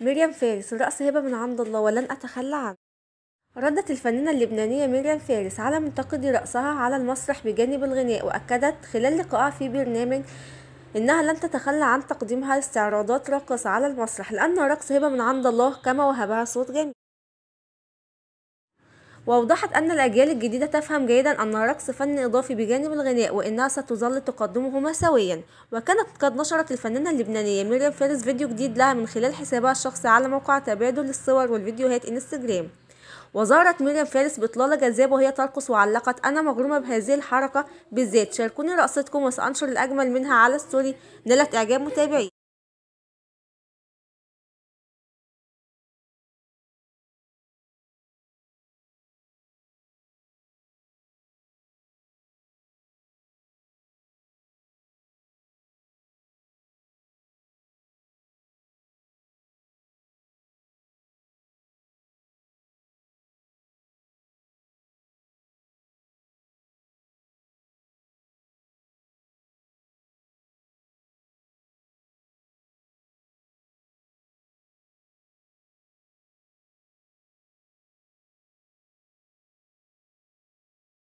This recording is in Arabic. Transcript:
مريم فارس الرقص هبة من عند الله ولن أتخلى عنه ردت الفنانة اللبنانية مريم فارس على منتقدي رقصها على المسرح بجانب الغناء وأكدت خلال لقائها في برنامج إنها لن تتخلى عن تقديمها استعراضات رقص على المسرح لأن رقص هبة من عند الله كما وهبها صوت جميل وأوضحت أن الأجيال الجديدة تفهم جيدا أن الرقص فن إضافي بجانب الغناء وأنها ستظل تقدمهما سويا وكانت قد نشرت الفنانة اللبنانية مريم فارس فيديو جديد لها من خلال حسابها الشخصي على موقع تبادل الصور والفيديوهات انستجرام وظهرت مريم فارس بإطلالة جذابة وهي ترقص وعلقت أنا مغرومة بهذه الحركة بالذات شاركوني رقصتكم وسأنشر الأجمل منها على ستوري نالت إعجاب متابعي